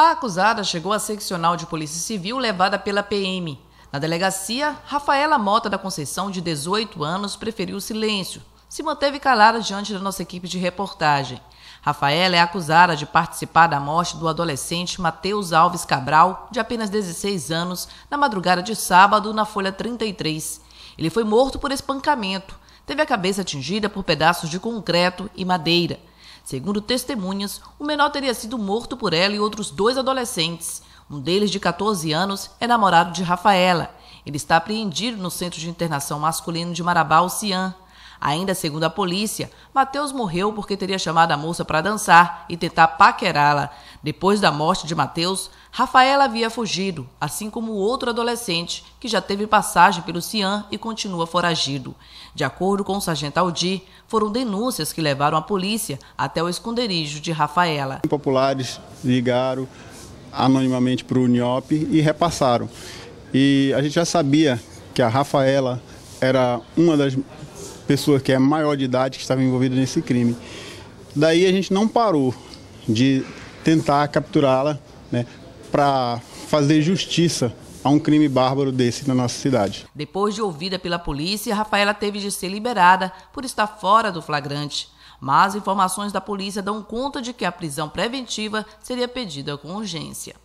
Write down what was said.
A acusada chegou à seccional de Polícia Civil levada pela PM. Na delegacia, Rafaela Mota da Conceição, de 18 anos, preferiu silêncio. Se manteve calada diante da nossa equipe de reportagem. Rafaela é acusada de participar da morte do adolescente Matheus Alves Cabral, de apenas 16 anos, na madrugada de sábado, na Folha 33. Ele foi morto por espancamento. Teve a cabeça atingida por pedaços de concreto e madeira. Segundo testemunhas, o menor teria sido morto por ela e outros dois adolescentes. Um deles, de 14 anos, é namorado de Rafaela. Ele está apreendido no centro de internação masculino de Marabá, o CIAN. Ainda segundo a polícia, Mateus morreu porque teria chamado a moça para dançar e tentar paquerá-la. Depois da morte de Mateus, Rafaela havia fugido, assim como outro adolescente que já teve passagem pelo Cian e continua foragido. De acordo com o sargento Aldi, foram denúncias que levaram a polícia até o esconderijo de Rafaela. Populares ligaram anonimamente para o Uniop e repassaram. E a gente já sabia que a Rafaela era uma das pessoa que é maior de idade que estava envolvida nesse crime. Daí a gente não parou de tentar capturá-la né, para fazer justiça a um crime bárbaro desse na nossa cidade. Depois de ouvida pela polícia, Rafaela teve de ser liberada por estar fora do flagrante. Mas informações da polícia dão conta de que a prisão preventiva seria pedida com urgência.